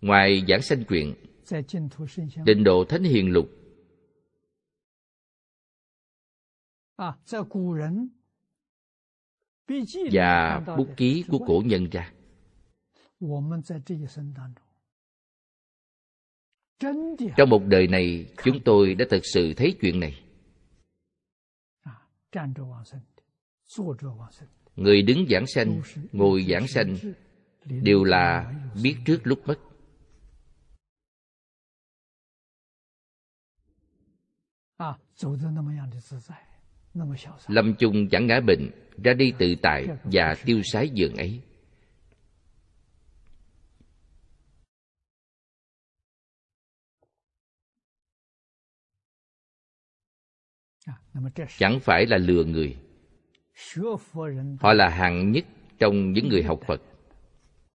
Ngoài giảng sanh quyện Định độ Thánh Hiền Lục Và bút ký của cổ nhân ra Trong một đời này Chúng tôi đã thực sự thấy chuyện này Người đứng giảng sanh Ngồi giảng sanh Đều là biết trước lúc mất à, lâm chung chẳng ngã bệnh ra đi tự tại và tiêu sái giường ấy chẳng phải là lừa người họ là hạng nhất trong những người học phật